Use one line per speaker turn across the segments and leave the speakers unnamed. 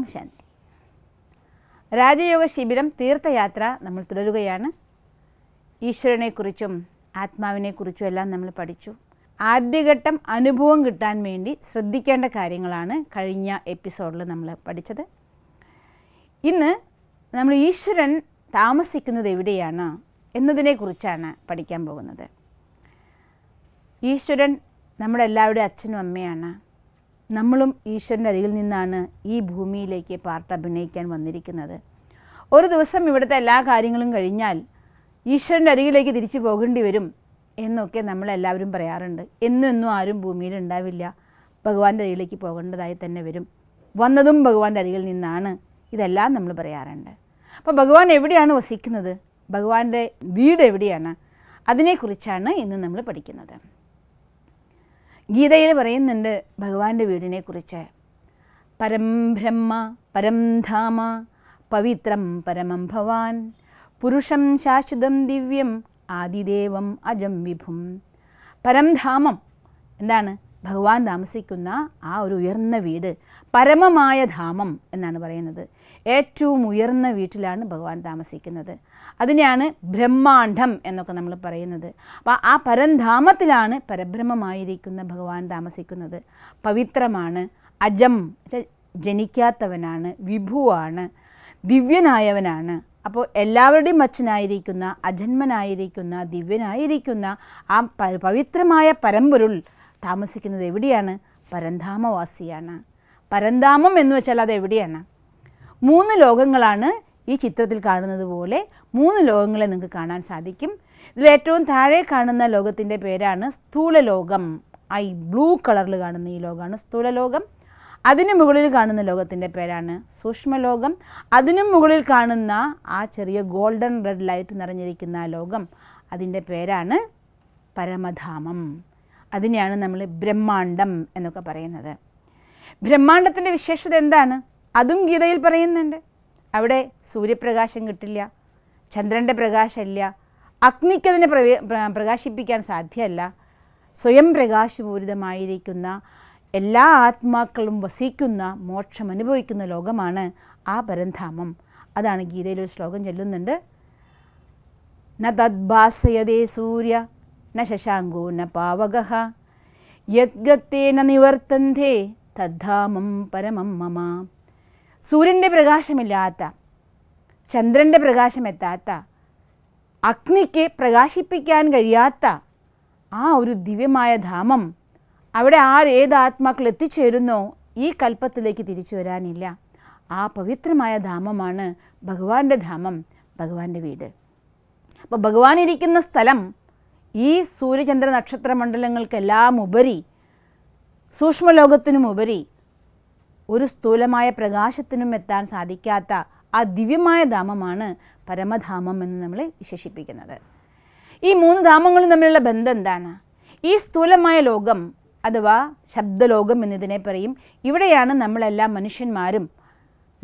ഓം ശാന്തി രാജയോഗ ശിബിരം തീർത്ഥയാത്ര നമ്മൾ തുടരുകയാണ് ഈശ്വരനെക്കുറിച്ചും ആത്മാവിനെക്കുറിച്ചും എല്ലാം നമ്മൾ പഠിച്ചു ആദ്യഘട്ടം അനുഭവം കിട്ടാൻ വേണ്ടി ശ്രദ്ധിക്കേണ്ട കാര്യങ്ങളാണ് കഴിഞ്ഞ എപ്പിസോഡിൽ നമ്മൾ പഠിച്ചത് ഇന്ന് നമ്മൾ ഈശ്വരൻ താമസിക്കുന്നത് എവിടെയാണ് എന്നതിനെക്കുറിച്ചാണ് പഠിക്കാൻ പോകുന്നത് ഈശ്വരൻ നമ്മുടെ എല്ലാവരുടെയും അച്ഛനും അമ്മയാണ് നമ്മളും ഈശ്വരൻ്റെ അരികിൽ നിന്നാണ് ഈ ഭൂമിയിലേക്ക് പാർട്ട് അഭിനയിക്കാൻ വന്നിരിക്കുന്നത് ഒരു ദിവസം ഇവിടുത്തെ എല്ലാ കാര്യങ്ങളും കഴിഞ്ഞാൽ ഈശ്വരൻ്റെ അരികിലേക്ക് തിരിച്ചു പോകേണ്ടി വരും എന്നൊക്കെ നമ്മളെല്ലാവരും പറയാറുണ്ട് എന്നും ആരും ഭൂമിയിൽ ഉണ്ടാവില്ല ഭഗവാന്റെ അരികിലേക്ക് പോകേണ്ടതായി തന്നെ വരും വന്നതും ഭഗവാന്റെ അരികിൽ നിന്നാണ് ഇതെല്ലാം നമ്മൾ പറയാറുണ്ട് അപ്പോൾ ഭഗവാൻ എവിടെയാണ് വസിക്കുന്നത് ഭഗവാന്റെ വീട് എവിടെയാണ് അതിനെക്കുറിച്ചാണ് ഇന്ന് നമ്മൾ പഠിക്കുന്നത് ഗീതയിൽ പറയുന്നുണ്ട് ഭഗവാന്റെ വീടിനെ പരം ബ്രഹ്മ പരം ധാമ പവിത്രം പരമം ഭവാൻ പുരുഷം ശാശ്വതം ദിവ്യം ആദിദേവം അജം വിഭും പരംധാമം എന്താണ് ഭഗവാൻ താമസിക്കുന്ന ആ ഒരു ഉയർന്ന വീട് പരമമായ ധാമം എന്നാണ് പറയുന്നത് ഏറ്റവും ഉയർന്ന വീട്ടിലാണ് ഭഗവാൻ താമസിക്കുന്നത് അതിനെയാണ് ബ്രഹ്മാണ്ഡം എന്നൊക്കെ നമ്മൾ പറയുന്നത് അപ്പോൾ ആ പരന്ധാമത്തിലാണ് പരബ്രഹ്മമായിരിക്കുന്ന ഭഗവാൻ താമസിക്കുന്നത് പവിത്രമാണ് അജം ജനിക്കാത്തവനാണ് വിഭുവാണ് ദിവ്യനായവനാണ് അപ്പോൾ എല്ലാവരുടെയും അച്ഛനായിരിക്കുന്ന അജന്മനായിരിക്കുന്ന ദിവ്യനായിരിക്കുന്ന ആ പവിത്രമായ പരമ്പൊരുൾ താമസിക്കുന്നത് എവിടെയാണ് പരന്ധാമവാസിയാണ് പരന്ധാമം എന്ന് വെച്ചാൽ അത് എവിടെയാണ് മൂന്ന് ലോകങ്ങളാണ് ഈ ചിത്രത്തിൽ കാണുന്നത് പോലെ മൂന്ന് ലോകങ്ങളെ നിങ്ങൾക്ക് കാണാൻ സാധിക്കും ഇതിൽ ഏറ്റവും താഴെ കാണുന്ന ലോകത്തിൻ്റെ പേരാണ് സ്ഥൂല ലോകം ഐ ബ്ലൂ കളറിൽ കാണുന്ന ഈ ലോകമാണ് സ്ഥൂല ലോകം അതിനു മുകളിൽ കാണുന്ന ലോകത്തിൻ്റെ പേരാണ് ലോകം അതിനും മുകളിൽ കാണുന്ന ആ ചെറിയ ഗോൾഡൻ റെഡ് ലൈറ്റ് നിറഞ്ഞിരിക്കുന്ന ആ ലോകം അതിൻ്റെ പേരാണ് പരമധാമം അതിനെയാണ് നമ്മൾ ബ്രഹ്മാണ്ടം എന്നൊക്കെ പറയുന്നത് ബ്രഹ്മാണ്ടത്തിൻ്റെ വിശേഷത എന്താണ് അതും ഗീതയിൽ പറയുന്നുണ്ട് അവിടെ സൂര്യപ്രകാശം കിട്ടില്ല ചന്ദ്രൻ്റെ പ്രകാശമില്ല അഗ്നിക്കതിനെ പ്രവേ പ്രകാശിപ്പിക്കാൻ സാധ്യമല്ല സ്വയം പ്രകാശപൂരിതമായിരിക്കുന്ന എല്ലാ ആത്മാക്കളും വസിക്കുന്ന മോക്ഷം അനുഭവിക്കുന്ന ലോകമാണ് ആ പരന്ധാമം അതാണ് ഗീതയിലൊരു ശ്ലോകം ചെല്ലുന്നുണ്ട് ന തദ്ഭാസയതേ സൂര്യ ന ശശാങ്കോ ന പാവക യദ്ഗത്തേന നിവർത്തന്തേ തദ്ധാമം പരമം മമ സൂര്യൻ്റെ പ്രകാശമില്ലാത്ത ചന്ദ്രൻ്റെ പ്രകാശമെത്താത്ത അഗ്നിക്ക് പ്രകാശിപ്പിക്കാൻ കഴിയാത്ത ആ ഒരു ദിവ്യമായ ധാമം അവിടെ ആർ ഏത് ആത്മാക്കൾ എത്തിച്ചേരുന്നോ ഈ കൽപ്പത്തിലേക്ക് തിരിച്ചു വരാനില്ല ആ പവിത്രമായ ധാമമാണ് ഭഗവാന്റെ ധാമം ഭഗവാന്റെ വീട് അപ്പോൾ ഭഗവാൻ ഇരിക്കുന്ന സ്ഥലം ഈ സൂര്യചന്ദ്ര മണ്ഡലങ്ങൾക്കെല്ലാം ഉപരി സൂക്ഷ്മലോകത്തിനുമുപരി ഒരു സ്ഥൂലമായ പ്രകാശത്തിനും എത്താൻ സാധിക്കാത്ത ആ ദിവ്യമായ ധാമമാണ് പരമധാമം എന്ന് നമ്മൾ വിശേഷിപ്പിക്കുന്നത് ഈ മൂന്ന് ധാമങ്ങളും തമ്മിലുള്ള ബന്ധം എന്താണ് ഈ സ്ഥൂലമായ ലോകം അഥവാ ശബ്ദലോകം എന്നതിനെ പറയും ഇവിടെയാണ് നമ്മളെല്ലാ മനുഷ്യന്മാരും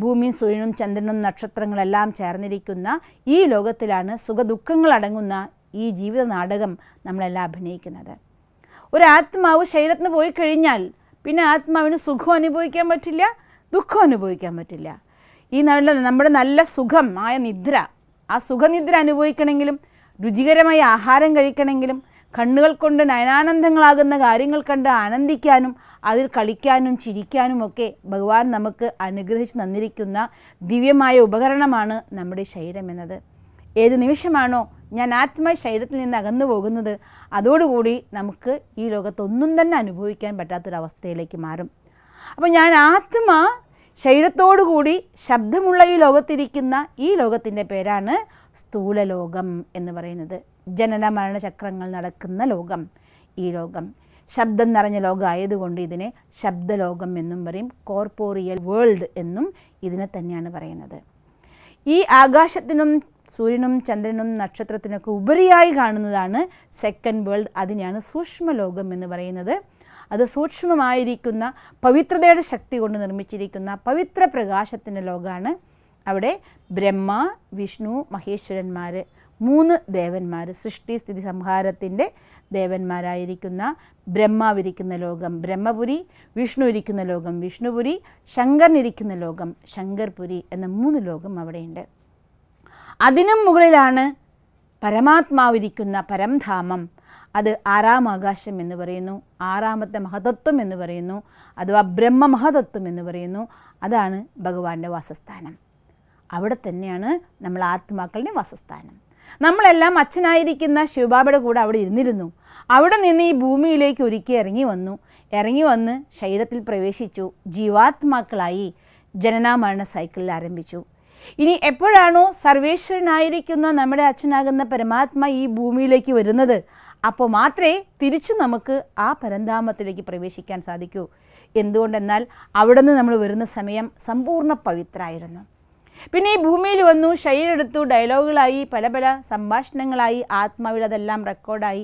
ഭൂമിയും സൂര്യനും ചന്ദ്രനും നക്ഷത്രങ്ങളെല്ലാം ചേർന്നിരിക്കുന്ന ഈ ലോകത്തിലാണ് സുഖദുഃഖങ്ങൾ അടങ്ങുന്ന ഈ ജീവിത നാടകം നമ്മളെല്ലാം അഭിനയിക്കുന്നത് ഒരു ആത്മാവ് ശരീരത്തിന് പോയി കഴിഞ്ഞാൽ പിന്നെ ആത്മാവിന് സുഖം അനുഭവിക്കാൻ പറ്റില്ല ദുഃഖം അനുഭവിക്കാൻ പറ്റില്ല ഈ നല്ല നമ്മുടെ നല്ല സുഖം ആയ നിദ്ര ആ സുഖനിദ്ര അനുഭവിക്കണമെങ്കിലും രുചികരമായ ആഹാരം കഴിക്കണമെങ്കിലും കണ്ണുകൾ കൊണ്ട് നയനാനന്ദങ്ങളാകുന്ന കാര്യങ്ങൾ കണ്ട് ആനന്ദിക്കാനും അതിൽ കളിക്കാനും ചിരിക്കാനും ഒക്കെ ഭഗവാൻ നമുക്ക് അനുഗ്രഹിച്ച് തന്നിരിക്കുന്ന ദിവ്യമായ ഉപകരണമാണ് നമ്മുടെ ശരീരം എന്നത് ഏത് നിമിഷമാണോ ഞാൻ ആത്മ ശരീരത്തിൽ നിന്ന് അകന്നു പോകുന്നത് അതോടുകൂടി നമുക്ക് ഈ ലോകത്തൊന്നും തന്നെ അനുഭവിക്കാൻ പറ്റാത്തൊരവസ്ഥയിലേക്ക് മാറും അപ്പോൾ ഞാൻ ആത്മ ശരീരത്തോടുകൂടി ശബ്ദമുള്ള ഈ ലോകത്തിരിക്കുന്ന ഈ ലോകത്തിൻ്റെ പേരാണ് സ്ഥൂല ലോകം എന്ന് പറയുന്നത് ജനന മരണ ചക്രങ്ങൾ നടക്കുന്ന ലോകം ഈ ലോകം ശബ്ദം നിറഞ്ഞ ലോകമായതുകൊണ്ട് ഇതിനെ ശബ്ദലോകം എന്നും പറയും കോർപ്പോറിയൽ വേൾഡ് എന്നും ഇതിനെ തന്നെയാണ് പറയുന്നത് ഈ ആകാശത്തിനും സൂര്യനും ചന്ദ്രനും നക്ഷത്രത്തിനൊക്കെ ഉപരിയായി കാണുന്നതാണ് സെക്കൻഡ് വേൾഡ് അതിനെയാണ് സൂക്ഷ്മലോകം എന്ന് പറയുന്നത് അത് സൂക്ഷ്മമായിരിക്കുന്ന പവിത്രതയുടെ ശക്തി കൊണ്ട് നിർമ്മിച്ചിരിക്കുന്ന പവിത്ര പ്രകാശത്തിൻ്റെ ലോകമാണ് അവിടെ ബ്രഹ്മ വിഷ്ണു മഹേശ്വരന്മാർ മൂന്ന് ദേവന്മാർ സ്ഥിതി സംഹാരത്തിൻ്റെ ദേവന്മാരായിരിക്കുന്ന ബ്രഹ്മാവിരിക്കുന്ന ലോകം ബ്രഹ്മപുരി വിഷ്ണു ഇരിക്കുന്ന ലോകം വിഷ്ണുപുരി ശങ്കരനിരിക്കുന്ന ലോകം ശങ്കർപുരി എന്ന മൂന്ന് ലോകം അവിടെയുണ്ട് അതിനും മുകളിലാണ് പരമാത്മാവിരിക്കുന്ന പരംധാമം അത് ആറാം ആകാശം എന്ന് പറയുന്നു ആറാമത്തെ മഹതത്വം എന്ന് പറയുന്നു അഥവാ ബ്രഹ്മമഹതത്വം എന്ന് പറയുന്നു അതാണ് ഭഗവാന്റെ വാസസ്ഥാനം അവിടെ തന്നെയാണ് നമ്മൾ ആത്മാക്കളുടെ വാസസ്ഥാനം നമ്മളെല്ലാം അച്ഛനായിരിക്കുന്ന ശിവബാബയുടെ കൂടെ അവിടെ ഇരുന്നിരുന്നു അവിടെ നിന്ന് ഈ ഭൂമിയിലേക്ക് ഒരുക്കി ഇറങ്ങി വന്നു ഇറങ്ങി വന്ന് ശരീരത്തിൽ പ്രവേശിച്ചു ജീവാത്മാക്കളായി ജനന മരണ സൈക്കിളിൽ ആരംഭിച്ചു ഇനി എപ്പോഴാണോ സർവേശ്വരനായിരിക്കുന്ന നമ്മുടെ അച്ഛനാകുന്ന പരമാത്മ ഈ ഭൂമിയിലേക്ക് വരുന്നത് അപ്പോൾ മാത്രമേ തിരിച്ച് നമുക്ക് ആ പരന്താമത്തിലേക്ക് പ്രവേശിക്കാൻ സാധിക്കൂ എന്തുകൊണ്ടെന്നാൽ അവിടെ നിന്ന് നമ്മൾ വരുന്ന സമയം സമ്പൂർണ്ണ പവിത്രമായിരുന്നു പിന്നെ ഈ ഭൂമിയിൽ വന്നു ശരീരമെടുത്തു ഡയലോഗുകളായി പല പല സംഭാഷണങ്ങളായി ആത്മാവിൽ അതെല്ലാം റെക്കോർഡായി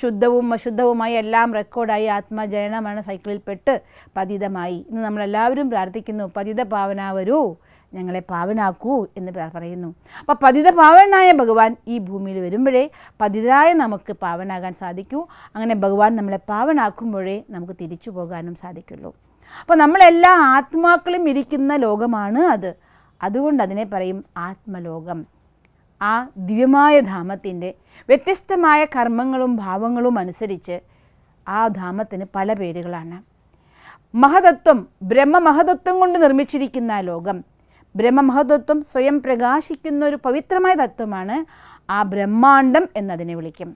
ശുദ്ധവും അശുദ്ധവുമായി എല്ലാം റെക്കോർഡായി ആത്മജനന മരണ സൈക്കിളിൽപ്പെട്ട് പതിതമായി ഇന്ന് നമ്മളെല്ലാവരും പ്രാർത്ഥിക്കുന്നു പതിത ഭാവനാവരൂ ഞങ്ങളെ പാവനാക്കൂ എന്ന് പറയുന്നു അപ്പോൾ പതിത പാവനായ ഭഗവാൻ ഈ ഭൂമിയിൽ വരുമ്പോഴേ പതിതായ നമുക്ക് പാവനാകാൻ സാധിക്കൂ അങ്ങനെ ഭഗവാൻ നമ്മളെ പാവനാക്കുമ്പോഴേ നമുക്ക് തിരിച്ചു പോകാനും സാധിക്കുള്ളൂ അപ്പോൾ നമ്മളെല്ലാ ആത്മാക്കളും ഇരിക്കുന്ന ലോകമാണ് അത് അതുകൊണ്ട് അതിനെ പറയും ആത്മലോകം ആ ദിവ്യമായ ധാമത്തിൻ്റെ വ്യത്യസ്തമായ കർമ്മങ്ങളും ഭാവങ്ങളും അനുസരിച്ച് ആ ധാമത്തിന് പല പേരുകളാണ് മഹതത്വം മഹതത്വം കൊണ്ട് നിർമ്മിച്ചിരിക്കുന്ന ലോകം ബ്രഹ്മമഹത്വത്വം സ്വയം പ്രകാശിക്കുന്ന ഒരു പവിത്രമായ തത്വമാണ് ആ ബ്രഹ്മാണ്ടം എന്നതിനെ വിളിക്കും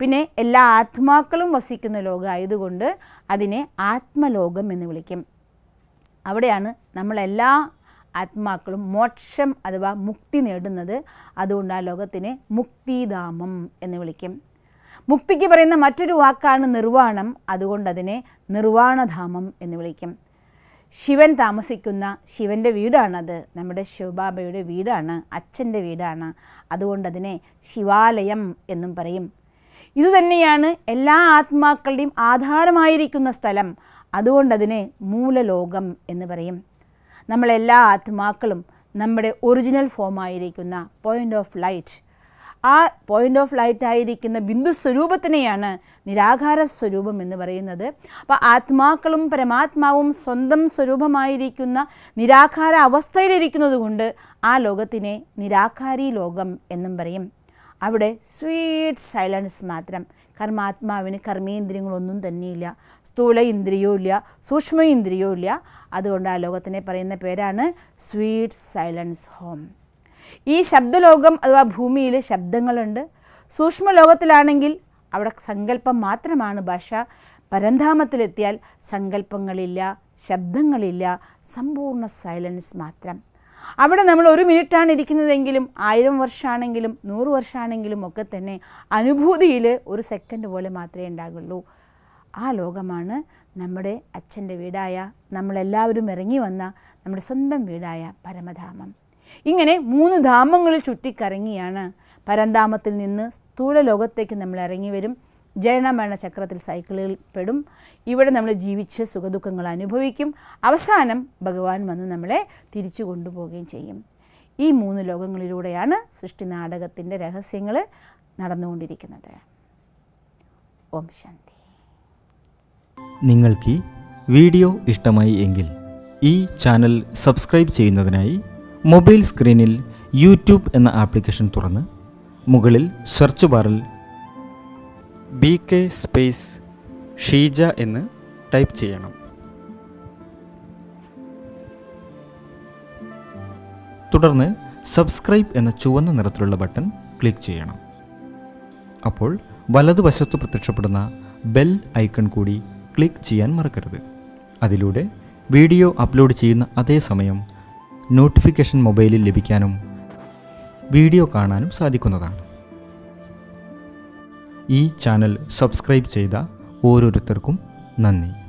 പിന്നെ എല്ലാ ആത്മാക്കളും വസിക്കുന്ന ലോകമായതുകൊണ്ട് അതിനെ ആത്മലോകം എന്ന് വിളിക്കും അവിടെയാണ് നമ്മളെല്ലാ ആത്മാക്കളും മോക്ഷം അഥവാ മുക്തി നേടുന്നത് അതുകൊണ്ട് ആ ലോകത്തിനെ മുക്തിധാമം എന്ന് വിളിക്കും മുക്തിക്ക് പറയുന്ന മറ്റൊരു വാക്കാണ് നിർവ്വാണം അതുകൊണ്ട് അതിനെ നിർവ്വാണധാമം എന്ന് വിളിക്കും ശിവൻ താമസിക്കുന്ന ശിവൻ്റെ വീടാണത് നമ്മുടെ ശിവബാബയുടെ വീടാണ് അച്ഛൻ്റെ വീടാണ് അതുകൊണ്ട് അതിനെ ശിവാലയം എന്നും പറയും ഇതുതന്നെയാണ് എല്ലാ ആത്മാക്കളുടെയും ആധാരമായിരിക്കുന്ന സ്ഥലം അതുകൊണ്ടതിനെ മൂലലോകം എന്ന് പറയും നമ്മളെല്ലാ ആത്മാക്കളും നമ്മുടെ ഒറിജിനൽ ഫോമായിരിക്കുന്ന പോയിൻ്റ് ഓഫ് ലൈറ്റ് ആ പോയിൻ്റ് ഓഫ് ലൈറ്റ് ആയിരിക്കുന്ന ബിന്ദു സ്വരൂപത്തിനെയാണ് നിരാകാര സ്വരൂപം എന്ന് പറയുന്നത് അപ്പോൾ ആത്മാക്കളും പരമാത്മാവും സ്വന്തം സ്വരൂപമായിരിക്കുന്ന നിരാകാര അവസ്ഥയിലിരിക്കുന്നത് കൊണ്ട് ആ ലോകത്തിനെ നിരാകാരി ലോകം എന്നും പറയും അവിടെ സ്വീറ്റ് സൈലൻസ് മാത്രം കർമാത്മാവിന് കർമ്മേന്ദ്രിയങ്ങളൊന്നും തന്നെയില്ല സ്ഥൂല ഇന്ദ്രിയവും ഇല്ല സൂക്ഷ്മ ഇന്ദ്രിയവും ഇല്ല അതുകൊണ്ട് ആ ലോകത്തിനെ പറയുന്ന പേരാണ് സ്വീറ്റ് സൈലൻസ് ഹോം ഈ ശബ്ദലോകം അഥവാ ഭൂമിയിൽ ശബ്ദങ്ങളുണ്ട് സൂക്ഷ്മലോകത്തിലാണെങ്കിൽ അവിടെ സങ്കല്പം മാത്രമാണ് ഭാഷ പരന്ധാമത്തിലെത്തിയാൽ സങ്കല്പങ്ങളില്ല ശബ്ദങ്ങളില്ല സമ്പൂർണ്ണ സൈലൻസ് മാത്രം അവിടെ നമ്മൾ ഒരു മിനിറ്റാണ് ഇരിക്കുന്നതെങ്കിലും ആയിരം വർഷമാണെങ്കിലും നൂറ് വർഷമാണെങ്കിലും ഒക്കെ തന്നെ അനുഭൂതിയിൽ ഒരു സെക്കൻഡ് പോലെ മാത്രമേ ഉണ്ടാകുള്ളൂ ആ ലോകമാണ് നമ്മുടെ അച്ഛൻ്റെ വീടായ നമ്മളെല്ലാവരും ഇറങ്ങി വന്ന നമ്മുടെ സ്വന്തം വീടായ പരമധാമം ഇങ്ങനെ മൂന്ന് ധാമങ്ങളിൽ ചുറ്റിക്കറങ്ങിയാണ് പരന്താമത്തിൽ നിന്ന് സ്ഥൂല ലോകത്തേക്ക് നമ്മൾ ഇറങ്ങി വരും ജനനമരണ ചക്രത്തിൽ സൈക്കിളിൽ പെടും ഇവിടെ നമ്മൾ ജീവിച്ച് സുഖദുഃഖങ്ങൾ അനുഭവിക്കും അവസാനം ഭഗവാൻ വന്ന് നമ്മളെ തിരിച്ചു കൊണ്ടുപോവുകയും ചെയ്യും ഈ മൂന്ന് ലോകങ്ങളിലൂടെയാണ് സൃഷ്ടി നാടകത്തിൻ്റെ രഹസ്യങ്ങൾ നടന്നുകൊണ്ടിരിക്കുന്നത് ഓം ശാന്തി നിങ്ങൾക്ക് വീഡിയോ ഇഷ്ടമായി എങ്കിൽ ഈ ചാനൽ സബ്സ്ക്രൈബ് ചെയ്യുന്നതിനായി മൊബൈൽ സ്ക്രീനിൽ യൂട്യൂബ് എന്ന ആപ്ലിക്കേഷൻ തുറന്ന് മുകളിൽ സെർച്ച് ബാറിൽ ബി കെ സ്പേസ് ഷീജ എന്ന് ടൈപ്പ് ചെയ്യണം തുടർന്ന് സബ്സ്ക്രൈബ് എന്ന ചുവന്ന നിറത്തിലുള്ള ബട്ടൺ ക്ലിക്ക് ചെയ്യണം അപ്പോൾ വലതുവശത്ത് പ്രത്യക്ഷപ്പെടുന്ന ബെൽ ഐക്കൺ കൂടി ക്ലിക്ക് ചെയ്യാൻ മറക്കരുത് അതിലൂടെ വീഡിയോ അപ്ലോഡ് ചെയ്യുന്ന അതേ സമയം നോട്ടിഫിക്കേഷൻ മൊബൈലിൽ ലഭിക്കാനും വീഡിയോ കാണാനും സാധിക്കുന്നതാണ് ഈ ചാനൽ സബ്സ്ക്രൈബ് ചെയ്ത ഓരോരുത്തർക്കും നന്ദി